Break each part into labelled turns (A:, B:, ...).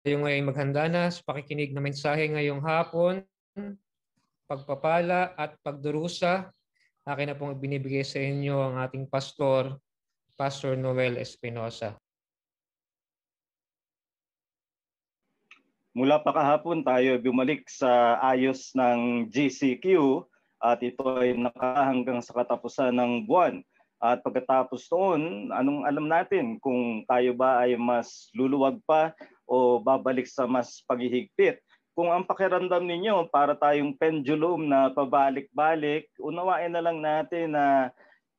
A: tayo ngayon maghanda na sa pakikinig ng mensahe ngayong hapon, pagpapala at pagdurusa. Akin na pong binibigay sa inyo ang ating pastor, Pastor Noel Espinosa. Mula pa kahapon tayo bumalik sa ayos ng GCQ at ito ay nakahanggang sa katapusan ng buwan. At pagkatapos noon, anong alam natin kung tayo ba ay mas luluwag pa o babalik sa mas paghihigpit. Kung ang pakiramdam ninyo para tayong pendulum na pabalik-balik, unawain na lang natin na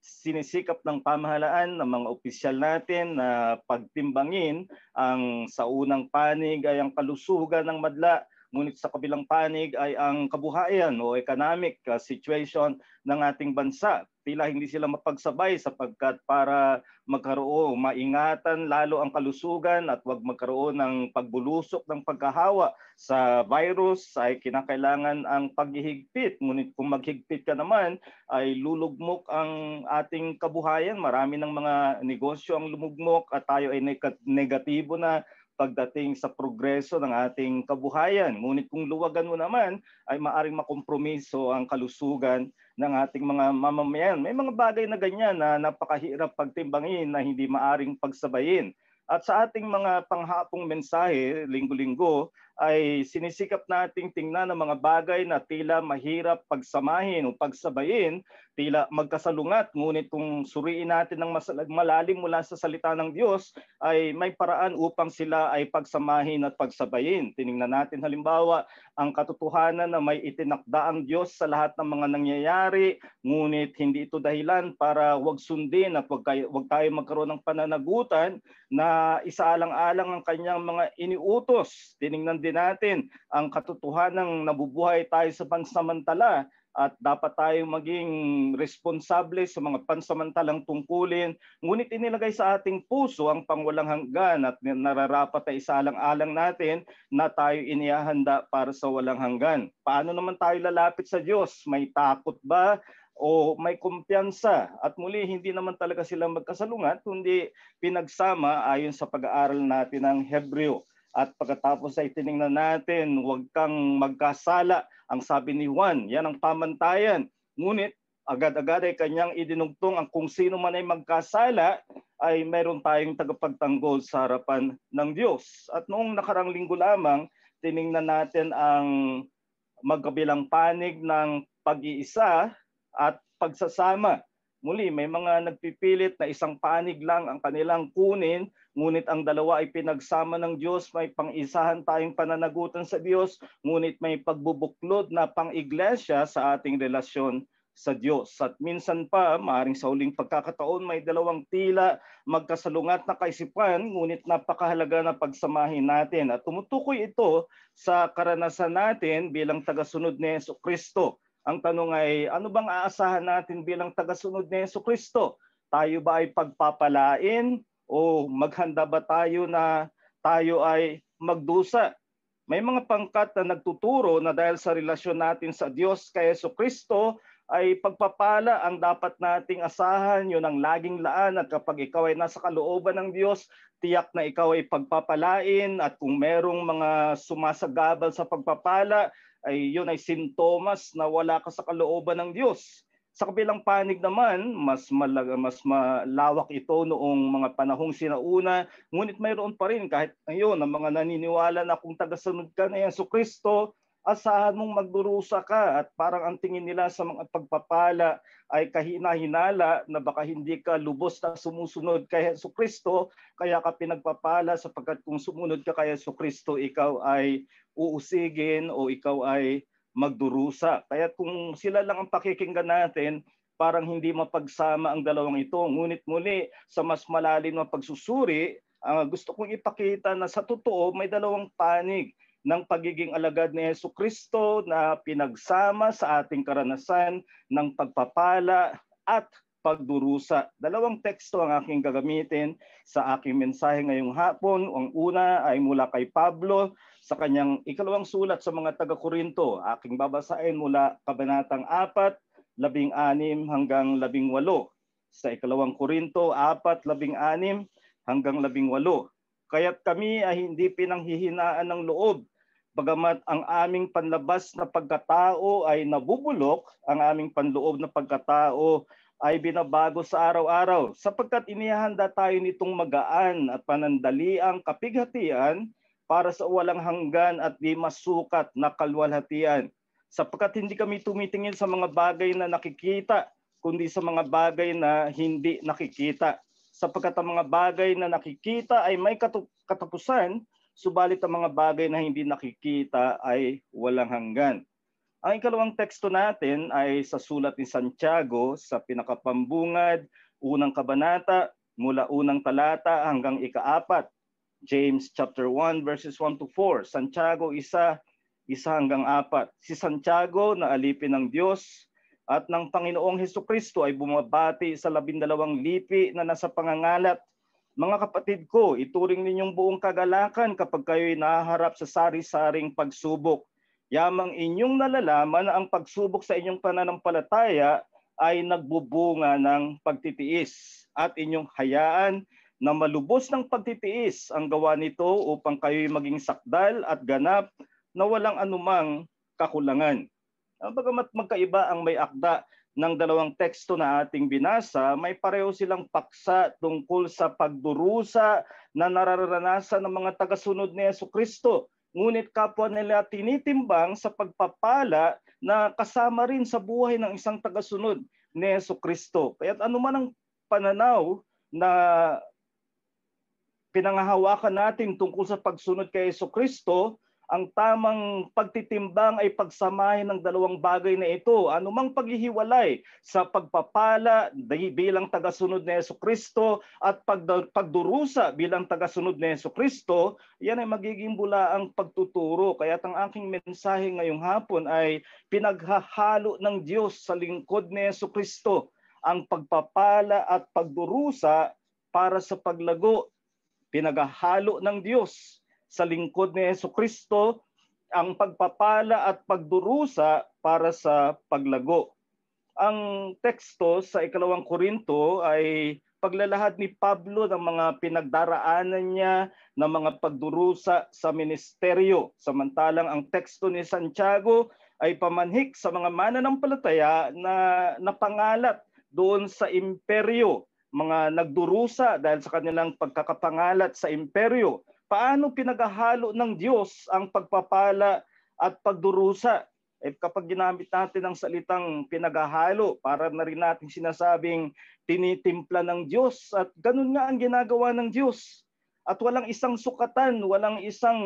A: sinisikap ng pamahalaan ng mga opisyal natin na pagtimbangin ang sa unang panig ay ang kalusugan ng madla Ngunit sa kabilang panig ay ang kabuhayan o economic ah, situation ng ating bansa. Tila hindi sila mapagsabay sapagkat para magkaroon, maingatan lalo ang kalusugan at wag magkaroon ng pagbulusok ng pagkahawa sa virus ay kinakailangan ang paghihigpit. Ngunit kung maghigpit ka naman ay lulugmok ang ating kabuhayan. Marami ng mga negosyo ang lumugmok at tayo ay negatibo na pagdating sa progreso ng ating kabuhayan. Ngunit kung luwagan mo naman ay maaring makompromiso ang kalusugan ng ating mga mamamayan. May mga bagay na ganyan na napakahirap pagtimbangin na hindi maaring pagsabayin. At sa ating mga panghapong mensahe, linggo-linggo, ay sinisikap nating tingnan ng mga bagay na tila mahirap pagsamahin o pagsabayin, tila magkasalungat, ngunit kung suriin natin ng malalim mula sa salita ng Diyos, ay may paraan upang sila ay pagsamahin at pagsabayin. Tiningnan natin halimbawa ang katotohanan na may itinakda ang Diyos sa lahat ng mga nangyayari, ngunit hindi ito dahilan para wag sundin at wag, kayo, wag tayo magkaroon ng pananagutan na isaalang-alang ang kanyang mga iniutos. Tiningnan din intindihin natin ang ng nabubuhay tayo sa pansamantala at dapat tayong maging responsable sa mga pansamantalang tungkulin. Ngunit inilagay sa ating puso ang pangwalang hanggan at nararapat ay isalang-alang natin na tayo inihahanda para sa walang hanggan. Paano naman tayo lalapit sa Diyos? May takot ba? o may kumpiyansa at muli hindi naman talaga sila magkasalungat kundi pinagsama ayon sa pag-aaral natin ng Hebreo. At pagkatapos ay tiningnan natin, huwag kang magkasala. Ang sabi ni Juan, yan ang pamantayan. Ngunit agad-agad ay kanyang idinugtong ang kung sino man ay magkasala ay meron tayong tagapagtanggol sa harapan ng Diyos. At noong nakarang linggo lamang, tiningnan natin ang magkabilang panig ng pag-iisa at pagsasama. Muli, may mga nagpipilit na isang panig lang ang kanilang kunin Ngunit ang dalawa ay pinagsama ng Diyos, may pang-isahan tayong pananagutan sa Diyos, ngunit may pagbubuklod na pang-iglesia sa ating relasyon sa Diyos. At minsan pa, maaring sa huling pagkakataon, may dalawang tila magkasalungat na kaisipan, ngunit napakahalaga na pagsamahin natin. At tumutukoy ito sa karanasan natin bilang tagasunod ni Yeso Kristo. Ang tanong ay, ano bang aasahan natin bilang tagasunod ni Yeso Kristo? Tayo ba ay pagpapalain o maghanda ba tayo na tayo ay magdusa. May mga pangkat na nagtuturo na dahil sa relasyon natin sa Diyos kay Yeso Kristo ay pagpapala ang dapat nating asahan, yun ang laging laan at kapag ikaw ay nasa kalooban ng Diyos, tiyak na ikaw ay pagpapalain at kung merong mga sumasagabal sa pagpapala, ay yun ay sintomas na wala ka sa kalooban ng Diyos. Sa kabilang panig naman, mas, malaga, mas malawak ito noong mga panahong sinauna, ngunit mayroon pa rin kahit ngayon ang mga naniniwala na kung tagasunod ka na yan so Kristo, asahan mong magdurusa ka at parang ang tingin nila sa mga pagpapala ay kahina-hinala na baka hindi ka lubos na sumusunod kay Yesu Kristo kaya ka pinagpapala sapagkat kung sumunod ka kay Yesu Kristo ikaw ay uusigin o ikaw ay magdurusa. Kaya kung sila lang ang pakikinggan natin, parang hindi mapagsama ang dalawang ito. Ngunit muli sa mas malalim na pagsusuri, uh, gusto kong ipakita na sa totoo may dalawang panig ng pagiging alagad ni Yesu Kristo na pinagsama sa ating karanasan ng pagpapala at pagdurusa. Dalawang teksto ang aking gagamitin sa aking mensahe ngayong hapon. Ang una ay mula kay Pablo sa kanyang ikalawang sulat sa mga taga-Korinto. Aking babasahin mula Kabanatang 4, 16 hanggang 18. Sa ikalawang Korinto 4, 16 hanggang 18. Kaya't kami ay hindi pinanghihinaan ng loob, bagamat ang aming panlabas na pagkatao ay nabubulok, ang aming panloob na pagkatao ay binabago sa araw-araw sapagkat inihanda tayo nitong magaan at panandaliang kapighatian para sa walang hanggan at di masukat na kalwalhatian. Sapagkat hindi kami tumitingin sa mga bagay na nakikita, kundi sa mga bagay na hindi nakikita. Sapagkat ang mga bagay na nakikita ay may katapusan, subalit ang mga bagay na hindi nakikita ay walang hanggan. Ang ikalawang teksto natin ay sa sulat ni Santiago sa pinakapambungad, unang kabanata, mula unang talata hanggang ikaapat James chapter 1 verses 1 to 4, Santiago 1, 1 hanggang 4. Si Santiago na alipin ng Diyos at ng Panginoong Heso Kristo ay bumabati sa labindalawang lipi na nasa pangangalat. Mga kapatid ko, ituring ninyong buong kagalakan kapag kayo'y naharap sa sari-saring pagsubok. Yamang inyong nalalaman na ang pagsubok sa inyong pananampalataya ay nagbubunga ng pagtitiis at inyong hayaan na malubos ng pagtitiis ang gawa nito upang kayo'y maging sakdal at ganap na walang anumang kakulangan. Ah, bagamat magkaiba ang may akda ng dalawang teksto na ating binasa, may pareho silang paksa tungkol sa pagdurusa na nararanasan ng mga tagasunod ni Yesu Kristo. Ngunit kapwa nila tinitimbang sa pagpapala na kasama rin sa buhay ng isang tagasunod ni Yesu Kristo. Kaya't anuman ang pananaw na pinangahawakan natin tungkol sa pagsunod kay Yeso Kristo, ang tamang pagtitimbang ay pagsamahin ng dalawang bagay na ito. Anumang paghihiwalay sa pagpapala bilang tagasunod ni Yeso Kristo at pagdurusa bilang tagasunod ni Yeso Kristo, yan ay magiging bula ang pagtuturo. Kaya ang aking mensahe ngayong hapon ay pinaghahalo ng Diyos sa lingkod ni Yeso Kristo ang pagpapala at pagdurusa para sa paglago Pinaghalo ng Diyos sa lingkod ni Yeso Kristo ang pagpapala at pagdurusa para sa paglago. Ang teksto sa ikalawang Korinto ay paglalahad ni Pablo ng mga pinagdaraanan niya ng mga pagdurusa sa ministeryo. Samantalang ang teksto ni Santiago ay pamanhik sa mga mananampalataya na napangalat doon sa imperyo mga nagdurusa dahil sa kanilang pagkakapangalat sa imperyo. Paano pinagahalo ng Diyos ang pagpapala at pagdurusa? Eh, kapag ginamit natin ang salitang pinagahalo, para na rin natin sinasabing tinitimpla ng Diyos at ganun nga ang ginagawa ng Diyos. At walang isang sukatan, walang isang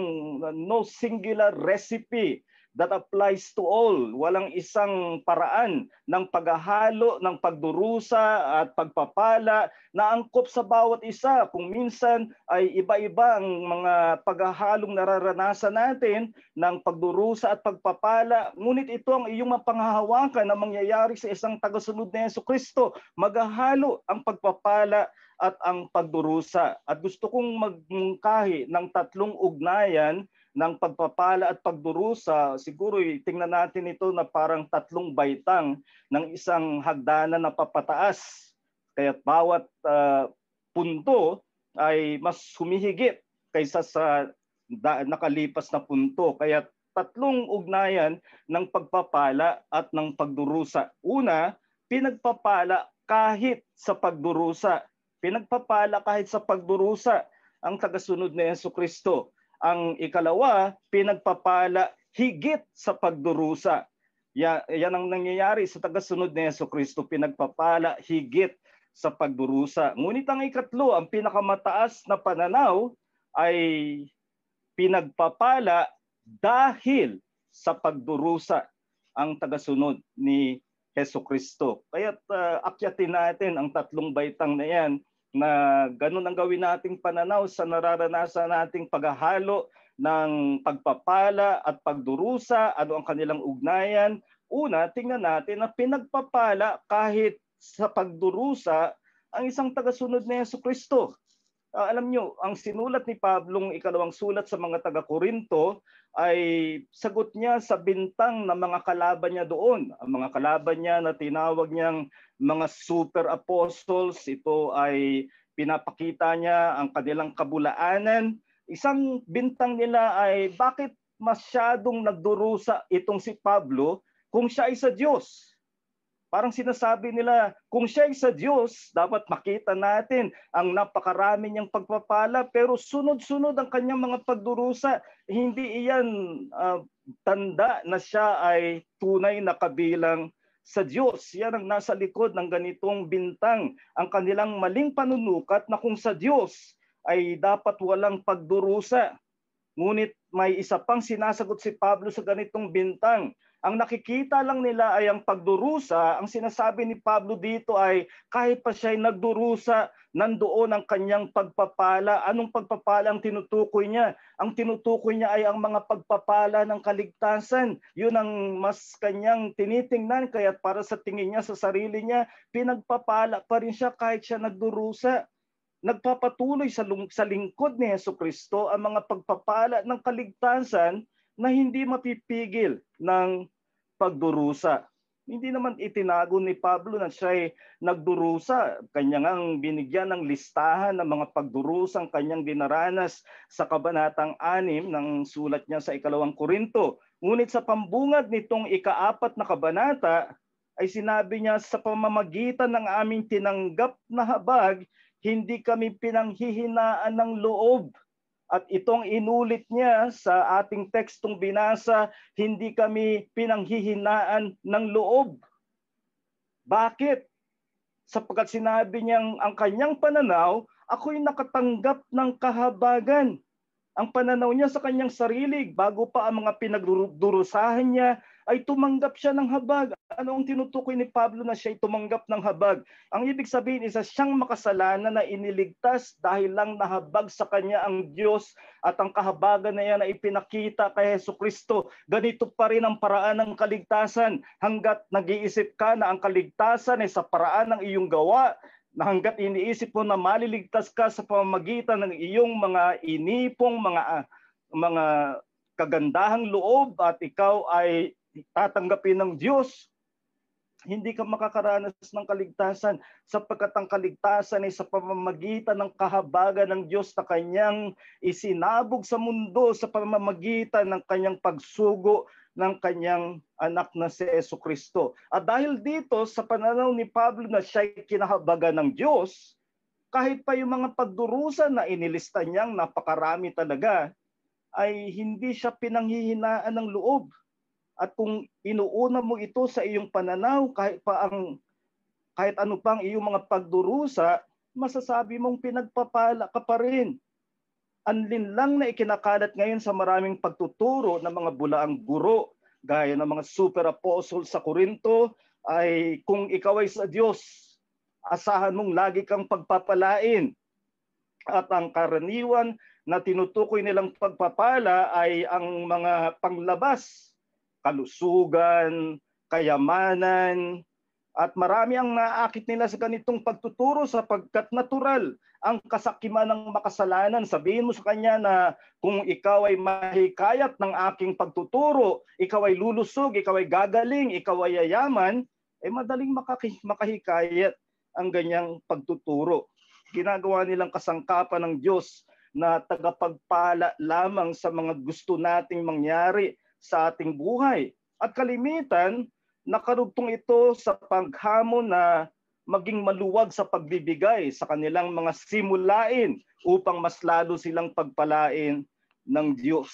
A: uh, no singular recipe that applies to all. Walang isang paraan ng paghahalo, ng pagdurusa at pagpapala na angkop sa bawat isa. Kung minsan ay iba-iba ang mga paghahalong nararanasan natin ng pagdurusa at pagpapala. Ngunit ito ang iyong mapanghahawakan na mangyayari sa isang tagasunod na Yeso Kristo. Maghahalo ang pagpapala at ang pagdurusa. At gusto kong magmungkahi ng tatlong ugnayan ng pagpapala at pagdurusa, siguro tingnan natin ito na parang tatlong baitang ng isang hagdanan na papataas. Kaya bawat uh, punto ay mas humihigit kaysa sa da- nakalipas na punto. Kaya tatlong ugnayan ng pagpapala at ng pagdurusa. Una, pinagpapala kahit sa pagdurusa. Pinagpapala kahit sa pagdurusa ang tagasunod ni Yeso Kristo ang ikalawa, pinagpapala higit sa pagdurusa. Yan, yan ang nangyayari sa tagasunod ni Yeso Kristo, pinagpapala higit sa pagdurusa. Ngunit ang ikatlo, ang pinakamataas na pananaw ay pinagpapala dahil sa pagdurusa ang tagasunod ni Heso Kristo. Kaya't uh, akyatin natin ang tatlong baitang na yan na ganun ang gawin nating pananaw sa nararanasan nating paghahalo ng pagpapala at pagdurusa, ano ang kanilang ugnayan. Una, tingnan natin na pinagpapala kahit sa pagdurusa ang isang tagasunod ni Yesu Kristo uh, alam nyo, ang sinulat ni Pablo ng ikalawang sulat sa mga taga-Korinto ay sagot niya sa bintang ng mga kalaban niya doon. Ang mga kalaban niya na tinawag niyang mga super apostles, ito ay pinapakita niya ang kanilang kabulaanan. Isang bintang nila ay bakit masyadong nagdurusa itong si Pablo kung siya ay sa Diyos. Parang sinasabi nila, kung siya ay sa Diyos, dapat makita natin ang napakarami niyang pagpapala pero sunod-sunod ang kanyang mga pagdurusa. Hindi iyan uh, tanda na siya ay tunay na kabilang sa Diyos. Yan ang nasa likod ng ganitong bintang, ang kanilang maling panunukat na kung sa Diyos ay dapat walang pagdurusa. Ngunit may isa pang sinasagot si Pablo sa ganitong bintang ang nakikita lang nila ay ang pagdurusa. Ang sinasabi ni Pablo dito ay kahit pa siya ay nagdurusa, nandoon ang kanyang pagpapala. Anong pagpapala ang tinutukoy niya? Ang tinutukoy niya ay ang mga pagpapala ng kaligtasan. Yun ang mas kanyang tinitingnan. Kaya para sa tingin niya, sa sarili niya, pinagpapala pa rin siya kahit siya nagdurusa nagpapatuloy sa, lung- sa lingkod ni Yesu Kristo ang mga pagpapala ng kaligtasan na hindi mapipigil ng pagdurusa. Hindi naman itinago ni Pablo na siya ay nagdurusa. Kanya ngang binigyan ng listahan ng mga pagdurusang kanyang dinaranas sa kabanatang 6 ng sulat niya sa ikalawang korinto. Ngunit sa pambungad nitong ikaapat na kabanata, ay sinabi niya sa pamamagitan ng aming tinanggap na habag, hindi kami pinanghihinaan ng loob at itong inulit niya sa ating tekstong binasa, hindi kami pinanghihinaan ng loob. Bakit? Sapagkat sinabi niyang ang kanyang pananaw, ako'y nakatanggap ng kahabagan. Ang pananaw niya sa kanyang sarili, bago pa ang mga pinagdurusahan niya, ay tumanggap siya ng habag. Ano ang tinutukoy ni Pablo na siya ay tumanggap ng habag? Ang ibig sabihin isa siyang makasalanan na iniligtas dahil lang nahabag sa kanya ang Diyos at ang kahabagan na yan ay ipinakita kay Heso Kristo. Ganito pa rin ang paraan ng kaligtasan hanggat nag-iisip ka na ang kaligtasan ay sa paraan ng iyong gawa na hanggat iniisip mo na maliligtas ka sa pamamagitan ng iyong mga inipong mga mga kagandahang loob at ikaw ay tatanggapin ng Diyos, hindi ka makakaranas ng kaligtasan sapagkat ang kaligtasan ay sa pamamagitan ng kahabagan ng Diyos na kanyang isinabog sa mundo sa pamamagitan ng kanyang pagsugo ng kanyang anak na si Yesu Kristo. At dahil dito sa pananaw ni Pablo na siya'y kinahabagan ng Diyos, kahit pa yung mga pagdurusa na inilista niyang napakarami talaga, ay hindi siya pinanghihinaan ng loob at kung inuuna mo ito sa iyong pananaw kahit pa ang kahit ano pang iyong mga pagdurusa, masasabi mong pinagpapala ka pa rin. Anlin lang na ikinakalat ngayon sa maraming pagtuturo ng mga bulaang guro, gaya ng mga super apostle sa Korinto, ay kung ikaw ay sa Diyos, asahan mong lagi kang pagpapalain. At ang karaniwan na tinutukoy nilang pagpapala ay ang mga panglabas kalusugan, kayamanan, at marami ang naakit nila sa ganitong pagtuturo sapagkat natural ang kasakiman ng makasalanan. Sabihin mo sa kanya na kung ikaw ay mahikayat ng aking pagtuturo, ikaw ay lulusog, ikaw ay gagaling, ikaw ay yayaman, ay eh madaling makaki- makahikayat ang ganyang pagtuturo. Ginagawa nilang kasangkapan ng Diyos na tagapagpala lamang sa mga gusto nating mangyari sa ating buhay. At kalimitan, nakarugtong ito sa paghamon na maging maluwag sa pagbibigay sa kanilang mga simulain upang mas lalo silang pagpalain ng Diyos.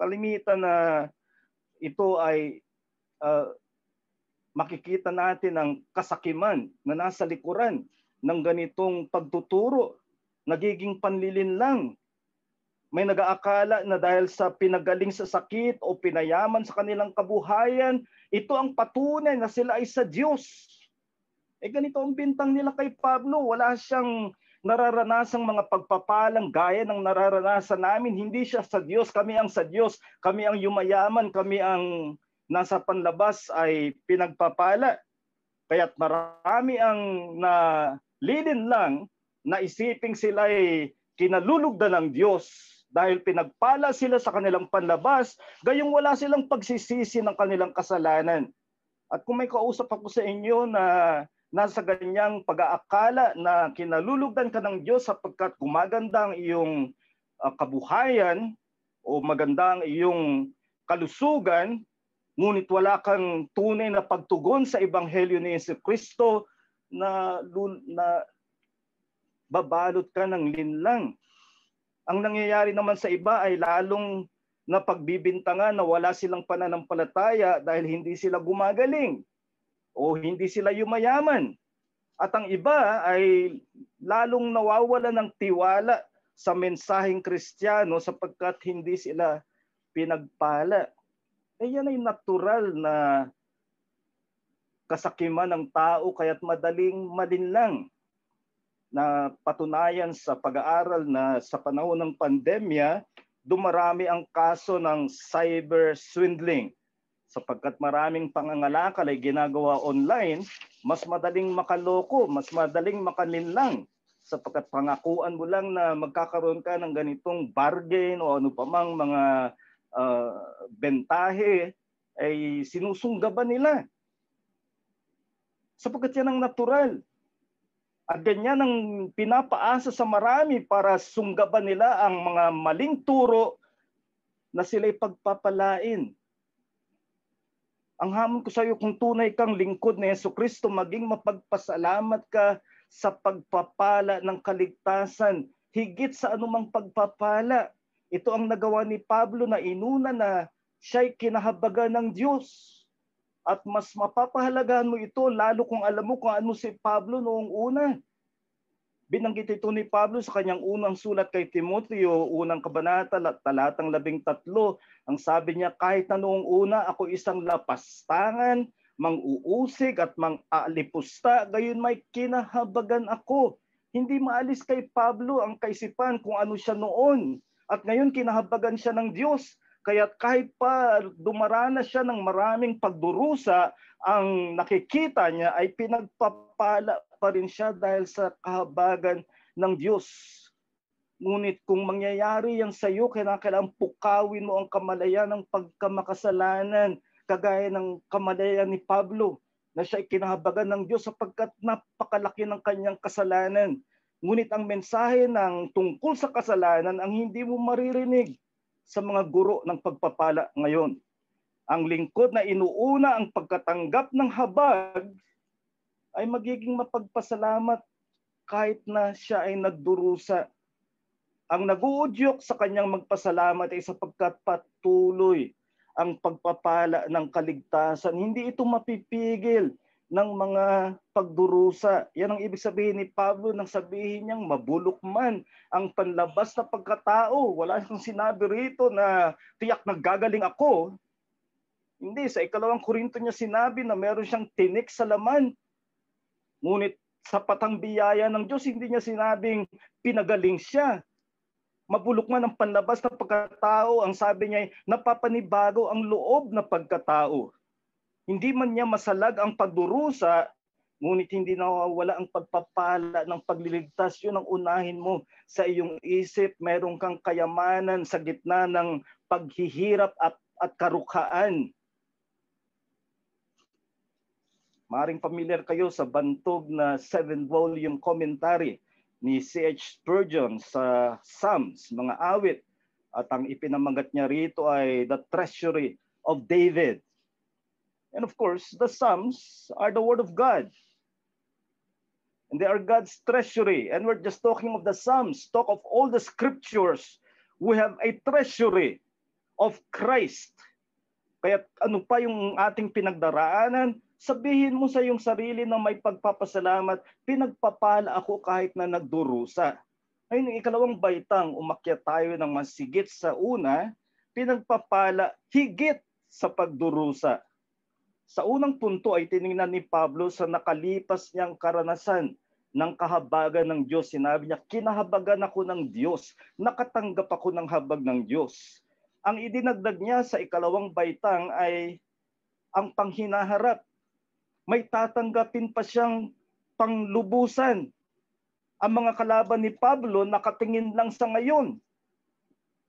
A: Kalimitan na ito ay uh, makikita natin ang kasakiman na nasa likuran ng ganitong pagtuturo. Nagiging panlilin lang may nag-aakala na dahil sa pinagaling sa sakit o pinayaman sa kanilang kabuhayan, ito ang patunay na sila ay sa Diyos. Eh ganito ang bintang nila kay Pablo. Wala siyang nararanasang mga pagpapalang gaya ng nararanasan namin. Hindi siya sa Diyos. Kami ang sa Diyos. Kami ang yumayaman. Kami ang nasa panlabas ay pinagpapala. Kaya't marami ang na lilin lang na isiping sila ay kinalulugda ng Diyos dahil pinagpala sila sa kanilang panlabas, gayong wala silang pagsisisi ng kanilang kasalanan. At kung may kausap ako sa inyo na nasa ganyang pag-aakala na kinalulugdan ka ng Diyos sapagkat gumaganda ang iyong uh, kabuhayan o maganda ang iyong kalusugan, ngunit wala kang tunay na pagtugon sa ebanghelyo ni Yesu Kristo na, na babalot ka ng linlang ang nangyayari naman sa iba ay lalong na pagbibintangan na wala silang pananampalataya dahil hindi sila gumagaling o hindi sila yumayaman. At ang iba ay lalong nawawala ng tiwala sa mensaheng kristyano sapagkat hindi sila pinagpala. Eh yan ay natural na kasakiman ng tao kaya't madaling malinlang na patunayan sa pag-aaral na sa panahon ng pandemya, dumarami ang kaso ng cyber swindling. Sapagkat maraming pangangalakal ay ginagawa online, mas madaling makaloko, mas madaling makalinlang. Sapagkat pangakuan mo lang na magkakaroon ka ng ganitong bargain o ano pa mang mga uh, bentahe, ay sinusunggaban nila. Sapagkat yan ang natural at ganyan ang pinapaasa sa marami para sunggaban nila ang mga maling turo na sila'y pagpapalain. Ang hamon ko sa iyo kung tunay kang lingkod ni Yeso Kristo, maging mapagpasalamat ka sa pagpapala ng kaligtasan higit sa anumang pagpapala. Ito ang nagawa ni Pablo na inuna na siya'y kinahabaga ng Diyos at mas mapapahalagahan mo ito lalo kung alam mo kung ano si Pablo noong una. Binanggit ito ni Pablo sa kanyang unang sulat kay Timoteo, unang kabanata, talatang labing tatlo. Ang sabi niya, kahit na noong una ako isang lapastangan, mang-uusig at mang-aalipusta, gayon may kinahabagan ako. Hindi maalis kay Pablo ang kaisipan kung ano siya noon. At ngayon kinahabagan siya ng Diyos kaya kahit pa dumarana siya ng maraming pagdurusa, ang nakikita niya ay pinagpapala pa rin siya dahil sa kahabagan ng Diyos. Ngunit kung mangyayari yan sa iyo, kailangan pukawin mo ang kamalayan ng pagkamakasalanan, kagaya ng kamalayan ni Pablo, na siya ikinahabagan ng Diyos sapagkat napakalaki ng kanyang kasalanan. Ngunit ang mensahe ng tungkol sa kasalanan ang hindi mo maririnig sa mga guro ng pagpapala ngayon. Ang lingkod na inuuna ang pagkatanggap ng habag ay magiging mapagpasalamat kahit na siya ay nagdurusa. Ang naguudyok sa kanyang magpasalamat ay sapagkat patuloy ang pagpapala ng kaligtasan. Hindi ito mapipigil ng mga pagdurusa. Yan ang ibig sabihin ni Pablo nang sabihin niyang mabulok man ang panlabas na pagkatao. Wala siyang sinabi rito na tiyak naggagaling ako. Hindi, sa ikalawang korinto niya sinabi na meron siyang tinik sa laman. Ngunit sa patang biyaya ng Diyos, hindi niya sinabing pinagaling siya. Mabulok man ang panlabas na pagkatao, ang sabi niya ay napapanibago ang loob na pagkatao. Hindi man niya masalag ang pagdurusa, ngunit hindi nawawala ang pagpapala ng pagliligtas. Yun ang unahin mo sa iyong isip. Meron kang kayamanan sa gitna ng paghihirap at, at karukhaan. Maring familiar kayo sa bantog na 7-volume commentary ni C.H. Spurgeon sa Psalms, mga awit. At ang ipinamagat niya rito ay The Treasury of David. And of course, the Psalms are the Word of God. And they are God's treasury. And we're just talking of the Psalms, talk of all the scriptures. We have a treasury of Christ. Kaya ano pa yung ating pinagdaraanan? Sabihin mo sa iyong sarili na may pagpapasalamat, pinagpapala ako kahit na nagdurusa. Ngayon, ikalawang baitang, umakyat tayo ng masigit sa una, pinagpapala higit sa pagdurusa. Sa unang punto ay tiningnan ni Pablo sa nakalipas niyang karanasan ng kahabagan ng Diyos. Sinabi niya, kinahabagan ako ng Diyos. Nakatanggap ako ng habag ng Diyos. Ang idinagdag niya sa ikalawang baitang ay ang panghinaharap. May tatanggapin pa siyang panglubusan. Ang mga kalaban ni Pablo nakatingin lang sa ngayon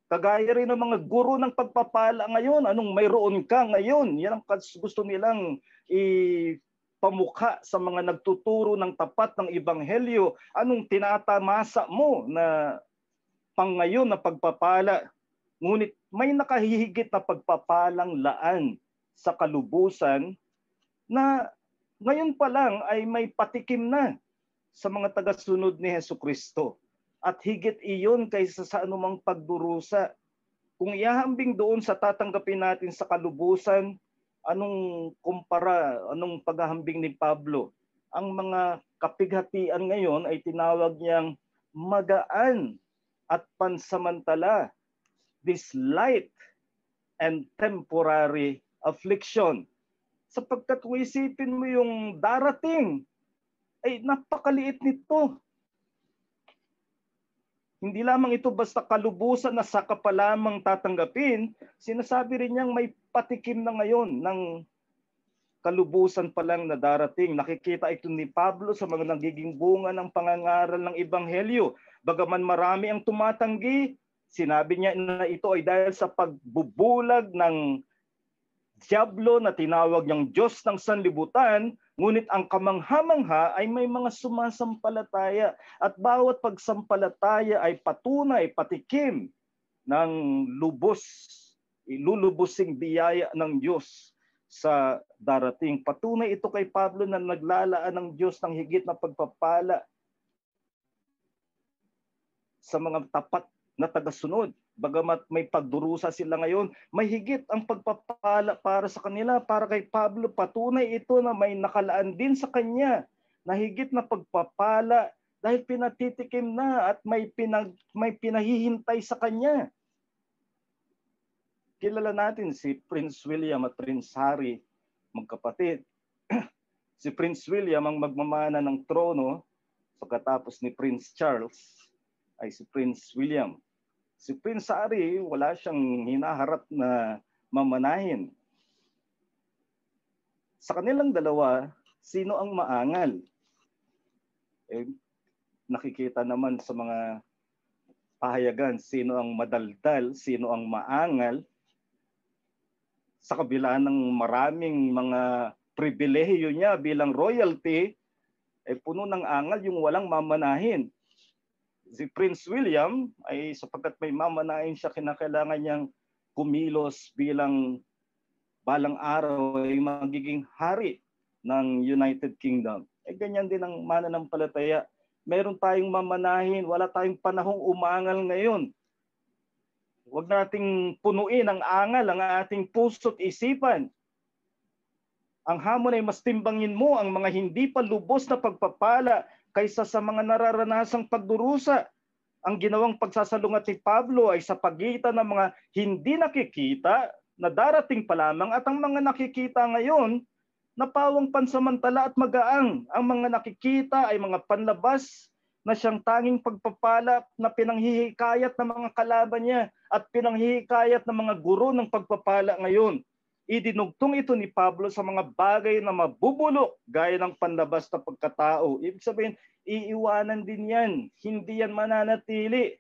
A: Kagaya rin ng mga guru ng pagpapala ngayon, anong mayroon ka ngayon? Yan ang gusto nilang ipamukha sa mga nagtuturo ng tapat ng ebanghelyo. Anong tinatamasa mo na pang ngayon na pagpapala? Ngunit may nakahihigit na pagpapalang laan sa kalubusan na ngayon pa lang ay may patikim na sa mga tagasunod ni Heso Kristo at higit iyon kaysa sa anumang pagdurusa. Kung ihahambing doon sa tatanggapin natin sa kalubusan, anong kumpara, anong paghahambing ni Pablo? Ang mga kapighatian ngayon ay tinawag niyang magaan at pansamantala, this light and temporary affliction. Sapagkat kung isipin mo yung darating, ay napakaliit nito hindi lamang ito basta kalubusan na saka pa lamang tatanggapin, sinasabi rin niyang may patikim na ngayon ng kalubusan pa lang na darating. Nakikita ito ni Pablo sa mga nagiging bunga ng pangangaral ng Ebanghelyo. Bagaman marami ang tumatanggi, sinabi niya na ito ay dahil sa pagbubulag ng Diablo na tinawag niyang Diyos ng Sanlibutan Ngunit ang kamanghamangha ay may mga sumasampalataya at bawat pagsampalataya ay patunay, patikim ng lubos, ilulubosing biyaya ng Diyos sa darating. Patunay ito kay Pablo na naglalaan ng Diyos ng higit na pagpapala sa mga tapat na tagasunod bagamat may pagdurusa sila ngayon, may higit ang pagpapala para sa kanila, para kay Pablo. Patunay ito na may nakalaan din sa kanya na higit na pagpapala dahil pinatitikim na at may, pinag, may pinahihintay sa kanya. Kilala natin si Prince William at Prince Harry, magkapatid. si Prince William ang magmamana ng trono pagkatapos ni Prince Charles ay si Prince William Si Prince Ari, wala siyang hinaharap na mamanahin. Sa kanilang dalawa, sino ang maangal? Eh, nakikita naman sa mga pahayagan sino ang madaldal, sino ang maangal sa kabila ng maraming mga pribilehiyo niya bilang royalty ay eh, puno ng angal yung walang mamanahin si Prince William ay sapagkat may mamanain siya kinakailangan niyang kumilos bilang balang araw ay magiging hari ng United Kingdom. Eh ganyan din ang mananampalataya. Meron tayong mamanahin, wala tayong panahong umangal ngayon. Huwag nating punuin ang angal, ang ating puso at isipan. Ang hamon ay mas timbangin mo ang mga hindi pa lubos na pagpapala kaysa sa mga nararanasang pagdurusa. Ang ginawang pagsasalungat ni Pablo ay sa pagitan ng mga hindi nakikita na darating pa lamang at ang mga nakikita ngayon na pawang pansamantala at magaang. Ang mga nakikita ay mga panlabas na siyang tanging pagpapala na pinanghihikayat ng mga kalaban niya at pinanghihikayat ng mga guro ng pagpapala ngayon. Idinugtong ito ni Pablo sa mga bagay na mabubulok gaya ng panlabas na pagkatao. Ibig sabihin, iiwanan din yan. Hindi yan mananatili.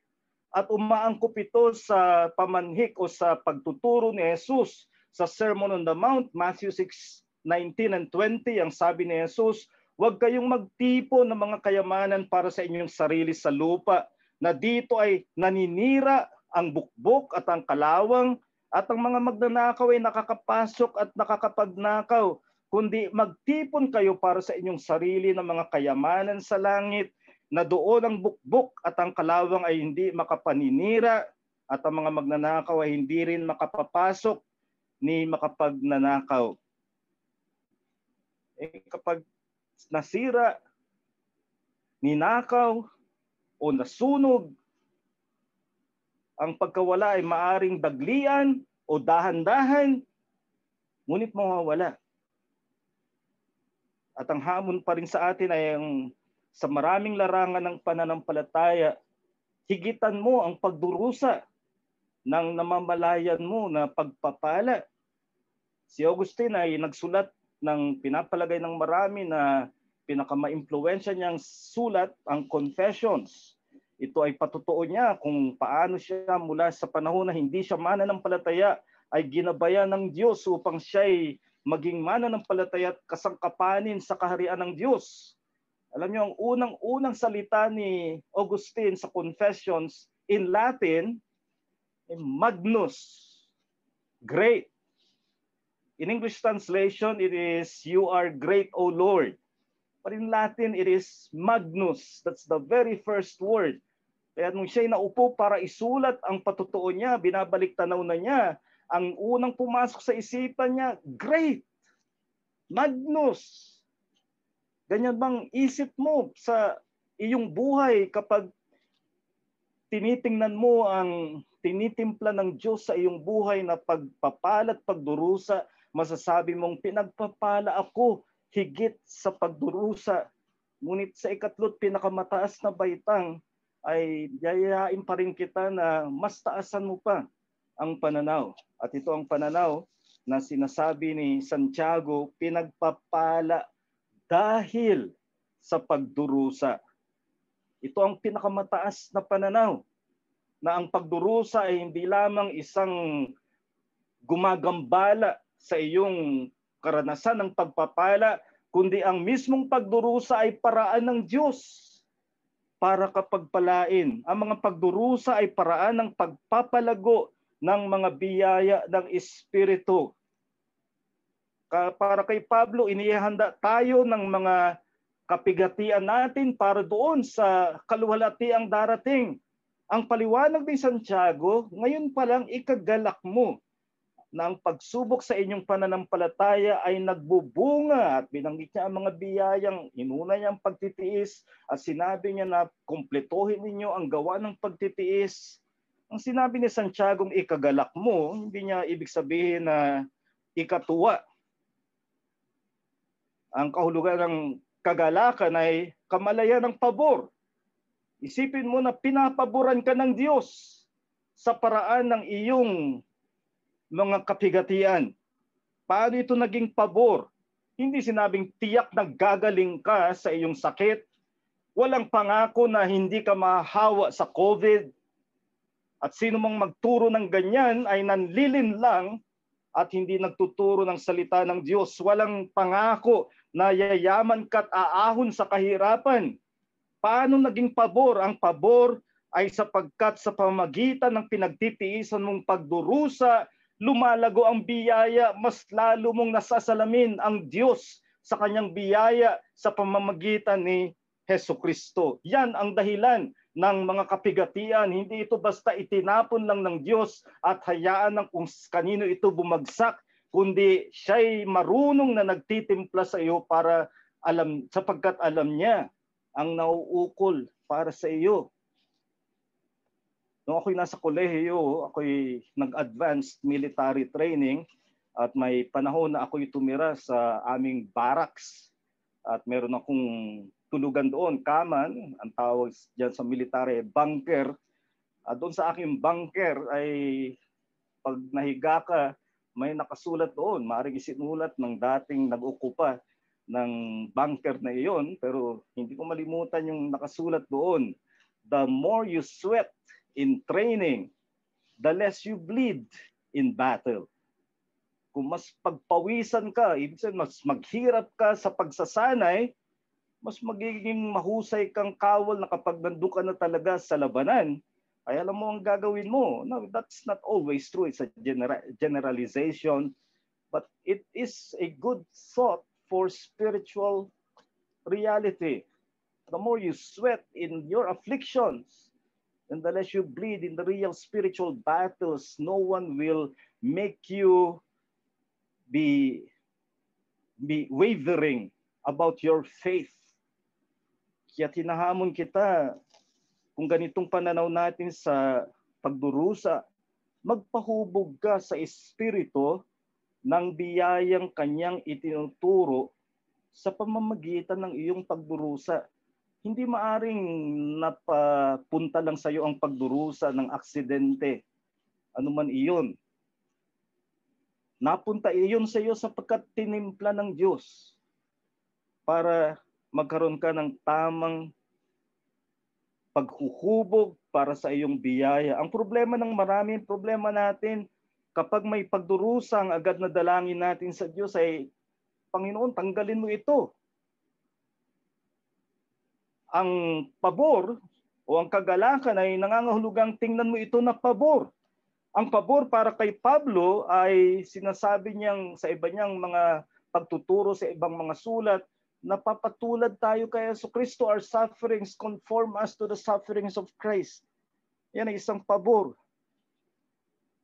A: At umaangkop ito sa pamanhik o sa pagtuturo ni Jesus sa Sermon on the Mount, Matthew 6:19 and 20, ang sabi ni Jesus, Huwag kayong magtipo ng mga kayamanan para sa inyong sarili sa lupa, na dito ay naninira ang bukbok at ang kalawang at ang mga magnanakaw ay nakakapasok at nakakapagnakaw, kundi magtipon kayo para sa inyong sarili ng mga kayamanan sa langit na doon ang bukbok at ang kalawang ay hindi makapaninira at ang mga magnanakaw ay hindi rin makapapasok ni makapagnanakaw. Eh, kapag nasira, ninakaw, o nasunog, ang pagkawala ay maaring daglian o dahan-dahan, ngunit mawawala. At ang hamon pa rin sa atin ay ang sa maraming larangan ng pananampalataya, higitan mo ang pagdurusa ng namamalayan mo na pagpapala. Si Augustine ay nagsulat ng pinapalagay ng marami na pinakamaimpluwensya niyang sulat ang Confessions ito ay patutuo niya kung paano siya mula sa panahon na hindi siya mananampalataya ay ginabaya ng Diyos upang siya ay maging mananampalataya at kasangkapanin sa kaharian ng Diyos. Alam niyo, ang unang-unang salita ni Augustine sa Confessions in Latin, ay magnus, great. In English translation, it is, you are great, O Lord. But in Latin, it is magnus. That's the very first word. Kaya eh, nung siya'y naupo para isulat ang patutuo niya, binabalik tanaw na niya, ang unang pumasok sa isipan niya, great, magnus. Ganyan bang isip mo sa iyong buhay kapag tinitingnan mo ang tinitimpla ng Diyos sa iyong buhay na pagpapala at pagdurusa, masasabi mong pinagpapala ako higit sa pagdurusa. Ngunit sa ikatlo't pinakamataas na baitang, ay yayain pa rin kita na mas taasan mo pa ang pananaw. At ito ang pananaw na sinasabi ni Santiago, pinagpapala dahil sa pagdurusa. Ito ang pinakamataas na pananaw na ang pagdurusa ay hindi lamang isang gumagambala sa iyong karanasan ng pagpapala, kundi ang mismong pagdurusa ay paraan ng Diyos para kapagpalain. Ang mga pagdurusa ay paraan ng pagpapalago ng mga biyaya ng Espiritu. Para kay Pablo, inihanda tayo ng mga kapigatian natin para doon sa kaluwalati ang darating. Ang paliwanag ni Santiago, ngayon pa lang ikagalak mo na ang pagsubok sa inyong pananampalataya ay nagbubunga at binanggit niya ang mga biyayang inuna niya ang pagtitiis at sinabi niya na kumpletohin ninyo ang gawa ng pagtitiis. Ang sinabi ni Santiago, ikagalak mo, hindi niya ibig sabihin na ikatuwa. Ang kahulugan ng kagalakan ay kamalayan ng pabor. Isipin mo na pinapaboran ka ng Diyos sa paraan ng iyong mga kapigatian. Paano ito naging pabor? Hindi sinabing tiyak na gagaling ka sa iyong sakit. Walang pangako na hindi ka mahahawa sa COVID. At sino mang magturo ng ganyan ay nanlilin lang at hindi nagtuturo ng salita ng Diyos. Walang pangako na yayaman ka't aahon sa kahirapan. Paano naging pabor? Ang pabor ay sapagkat sa pamagitan ng pinagtitiisan mong pagdurusa lumalago ang biyaya, mas lalo mong nasasalamin ang Diyos sa kanyang biyaya sa pamamagitan ni Heso Kristo. Yan ang dahilan ng mga kapigatian. Hindi ito basta itinapon lang ng Diyos at hayaan ng kung kanino ito bumagsak, kundi siya'y marunong na nagtitimpla sa iyo para alam sapagkat alam niya ang nauukol para sa iyo Nung ako'y nasa kolehiyo, ako'y nag-advanced military training at may panahon na ako'y tumira sa aming barracks at meron akong tulugan doon, kaman, ang tawag dyan sa military, bunker. At doon sa aking bunker ay pag nahiga ka, may nakasulat doon. Maaaring isinulat ng dating nag-okupa ng bunker na iyon, pero hindi ko malimutan yung nakasulat doon. The more you sweat, in training, the less you bleed in battle. Kung mas pagpawisan ka, ibig sabihin mas maghirap ka sa pagsasanay, mas magiging mahusay kang kawal na kapag nandun ka na talaga sa labanan, ay alam mo ang gagawin mo. No, that's not always true. It's a genera- generalization. But it is a good thought for spiritual reality. The more you sweat in your afflictions, And unless you bleed in the real spiritual battles, no one will make you be, be wavering about your faith. Kaya tinahamon kita kung ganitong pananaw natin sa pagdurusa, magpahubog ka sa espiritu ng biyayang kanyang itinuturo sa pamamagitan ng iyong pagdurusa hindi maaring napapunta lang sa iyo ang pagdurusa ng aksidente. Ano man iyon. Napunta iyon sa iyo sapagkat tinimpla ng Diyos para magkaroon ka ng tamang paghuhubog para sa iyong biyaya. Ang problema ng maraming problema natin, kapag may pagdurusang agad na dalangin natin sa Diyos ay, Panginoon, tanggalin mo ito ang pabor o ang kagalakan ay nangangahulugang tingnan mo ito na pabor. Ang pabor para kay Pablo ay sinasabi niyang sa iba niyang mga pagtuturo sa ibang mga sulat, napapatulad tayo kay so Kristo, our sufferings conform us to the sufferings of Christ. Yan ay isang pabor.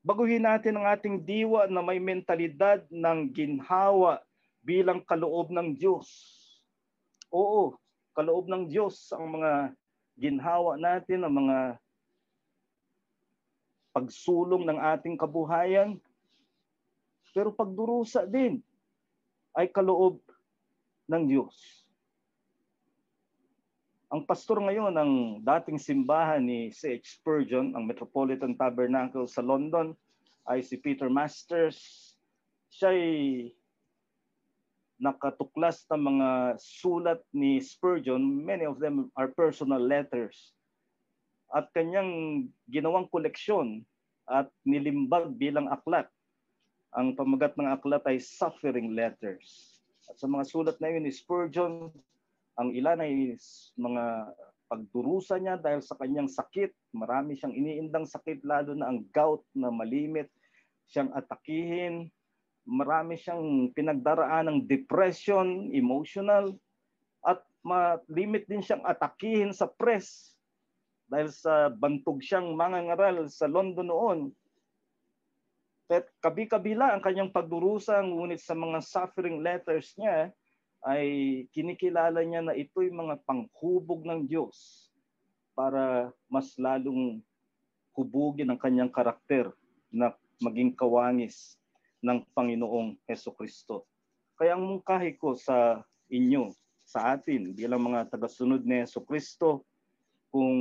A: Baguhin natin ang ating diwa na may mentalidad ng ginhawa bilang kaloob ng Diyos. Oo, kaloob ng Diyos ang mga ginhawa natin, ang mga pagsulong ng ating kabuhayan. Pero pagdurusa din ay kaloob ng Diyos. Ang pastor ngayon ng dating simbahan ni C.H. Spurgeon, ang Metropolitan Tabernacle sa London, ay si Peter Masters. Siya ay nakatuklas ng mga sulat ni Spurgeon, many of them are personal letters. At kanyang ginawang koleksyon at nilimbag bilang aklat. Ang pamagat ng aklat ay Suffering Letters. At sa mga sulat na yun ni Spurgeon, ang ilan ay mga pagdurusa niya dahil sa kanyang sakit. Marami siyang iniindang sakit, lalo na ang gout na malimit siyang atakihin marami siyang pinagdaraan ng depression, emotional, at limit din siyang atakihin sa press dahil sa bantog siyang mangangaral sa London noon. At kabi-kabila ang kanyang pagdurusa, ngunit sa mga suffering letters niya ay kinikilala niya na ito'y mga panghubog ng Diyos para mas lalong hubugin ang kanyang karakter na maging kawangis ng Panginoong Heso Kristo. Kaya ang mungkahi ko sa inyo, sa atin bilang mga tagasunod ni Heso Kristo, kung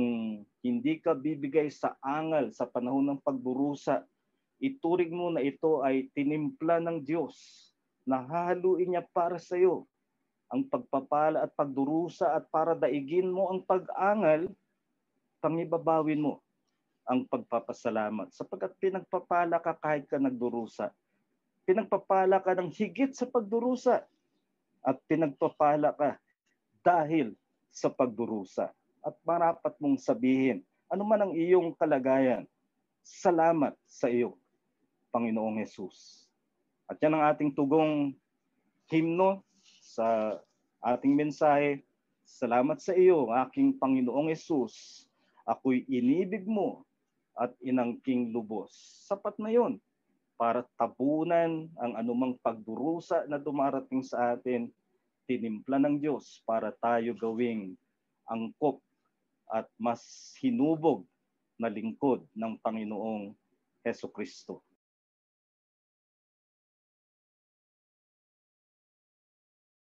A: hindi ka bibigay sa angal sa panahon ng pagdurusa, ituring mo na ito ay tinimpla ng Diyos na hahaluin niya para sa iyo ang pagpapala at pagdurusa at para daigin mo ang pag-angal, pangibabawin mo ang pagpapasalamat sapagkat pinagpapala ka kahit ka nagdurusa pinagpapala ka ng higit sa pagdurusa at pinagpapala ka dahil sa pagdurusa. At marapat mong sabihin, ano man ang iyong kalagayan, salamat sa iyo, Panginoong Yesus. At yan ang ating tugong himno sa ating mensahe. Salamat sa iyo, aking Panginoong Yesus. Ako'y inibig mo at inangking lubos. Sapat na yon para tabunan ang anumang pagdurusa na dumarating sa atin, tinimpla ng Diyos para tayo gawing angkop at mas hinubog na lingkod ng Panginoong Heso Kristo.